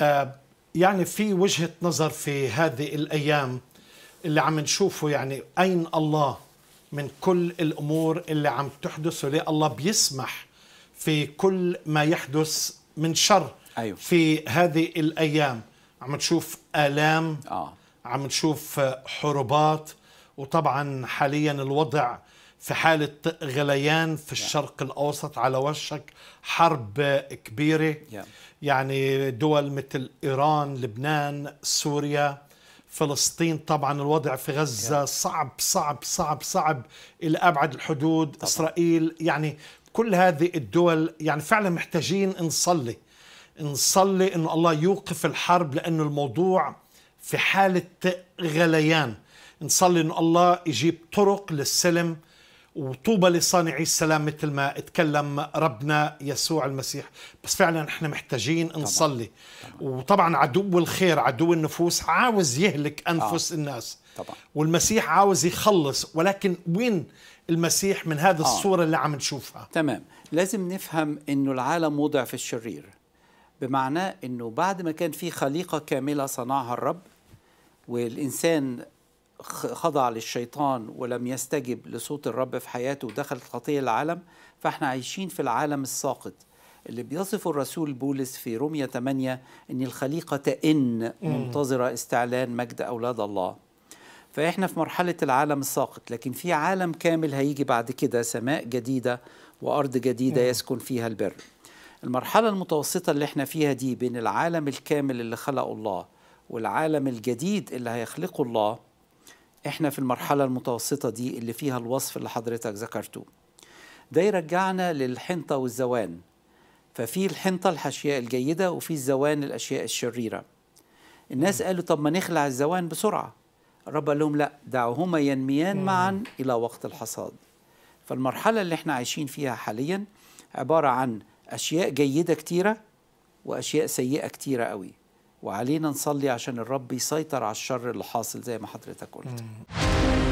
آه، يعني في وجهة نظر في هذه الأيام اللي عم نشوفه يعني أين الله من كل الأمور اللي عم تحدث وليه الله بيسمح في كل ما يحدث من شر أيوه. في هذه الأيام عم نشوف آلام آه. عم نشوف حروبات وطبعا حاليا الوضع في حالة غليان في الشرق الأوسط على وشك حرب كبيرة يعني دول مثل إيران لبنان سوريا فلسطين طبعا الوضع في غزة صعب صعب صعب صعب إلى أبعد الحدود طبعا. إسرائيل يعني كل هذه الدول يعني فعلا محتاجين نصلي نصلي أن الله يوقف الحرب لأنه الموضوع في حالة غليان نصلي أن الله يجيب طرق للسلم وطوبى لصانعي السلام مثل ما تكلم ربنا يسوع المسيح بس فعلا احنا محتاجين طبعا. نصلي طبعا. وطبعا عدو الخير عدو النفوس عاوز يهلك انفس آه. الناس طبعا. والمسيح عاوز يخلص ولكن وين المسيح من هذه آه. الصورة آه. اللي عم نشوفها تمام لازم نفهم انه العالم وضع في الشرير بمعنى انه بعد ما كان في خليقة كاملة صنعها الرب والإنسان خضع للشيطان ولم يستجب لصوت الرب في حياته ودخل الخطيه العالم فاحنا عايشين في العالم الساقط اللي بيصفه الرسول بولس في رومية 8 ان الخليقه تئن منتظره استعلان مجد اولاد الله فاحنا في مرحله العالم الساقط لكن في عالم كامل هيجي بعد كده سماء جديده وارض جديده يسكن فيها البر المرحله المتوسطه اللي احنا فيها دي بين العالم الكامل اللي خلقه الله والعالم الجديد اللي هيخلقه الله احنا في المرحله المتوسطه دي اللي فيها الوصف اللي حضرتك ذكرته ده يرجعنا للحنطه والزوان ففي الحنطه الاشياء الجيده وفي الزوان الاشياء الشريره الناس قالوا طب ما نخلع الزوان بسرعه الرب قال لهم لا دعوهما ينميان معا الى وقت الحصاد فالمرحله اللي احنا عايشين فيها حاليا عباره عن اشياء جيده كتيره واشياء سيئه كتيره قوي وعلينا نصلي عشان الرب يسيطر على الشر اللي حاصل زي ما حضرتك قلت